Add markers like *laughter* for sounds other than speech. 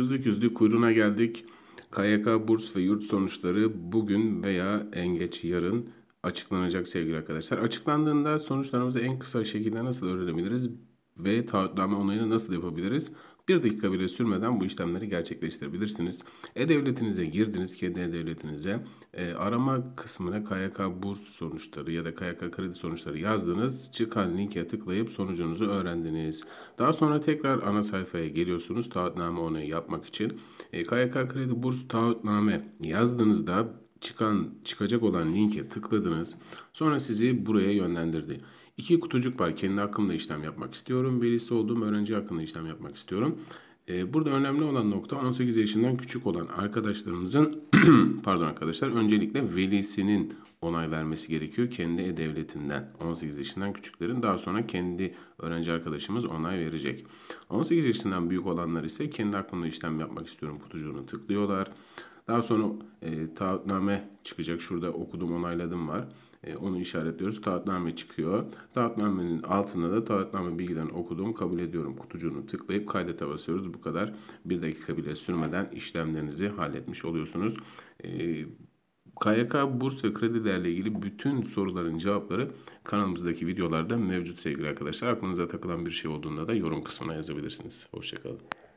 Yüzlük yüzlük kuyruğuna geldik. KYK burs ve yurt sonuçları bugün veya en geç yarın açıklanacak sevgili arkadaşlar. Açıklandığında sonuçlarımızı en kısa şekilde nasıl öğrenebiliriz? ve taahhütname onayını nasıl yapabiliriz? Bir dakika bile sürmeden bu işlemleri gerçekleştirebilirsiniz. E-Devletinize girdiniz, kendi E-Devletinize e, arama kısmına KYK burs sonuçları ya da KYK kredi sonuçları yazdınız. Çıkan linke tıklayıp sonucunuzu öğrendiniz. Daha sonra tekrar ana sayfaya geliyorsunuz taahhütname onayı yapmak için. E, KYK kredi burs taahhütname yazdığınızda çıkan çıkacak olan linke tıkladınız. Sonra sizi buraya yönlendirdi. İki kutucuk var. Kendi hakkımda işlem yapmak istiyorum. Velisi olduğum öğrenci hakkında işlem yapmak istiyorum. Ee, burada önemli olan nokta 18 yaşından küçük olan arkadaşlarımızın *clears throat* pardon arkadaşlar öncelikle velisinin onay vermesi gerekiyor kendi e-devletinden. 18 yaşından küçüklerin daha sonra kendi öğrenci arkadaşımız onay verecek. 18 yaşından büyük olanlar ise kendi hakkında işlem yapmak istiyorum kutucuğunu tıklıyorlar. Daha sonra e, taahhütname çıkacak. Şurada okudum onayladım var. E, onu işaretliyoruz. Taahhütname çıkıyor. Taahhütnamenin altında da taahhütname bilgilerini okudum, kabul ediyorum kutucuğunu tıklayıp kaydete basıyoruz. Bu kadar bir dakika bile sürmeden işlemlerinizi halletmiş oluyorsunuz. E, KYK burs ve kredilerle ilgili bütün soruların cevapları kanalımızdaki videolarda mevcut sevgili arkadaşlar. Aklınıza takılan bir şey olduğunda da yorum kısmına yazabilirsiniz. Hoşçakalın.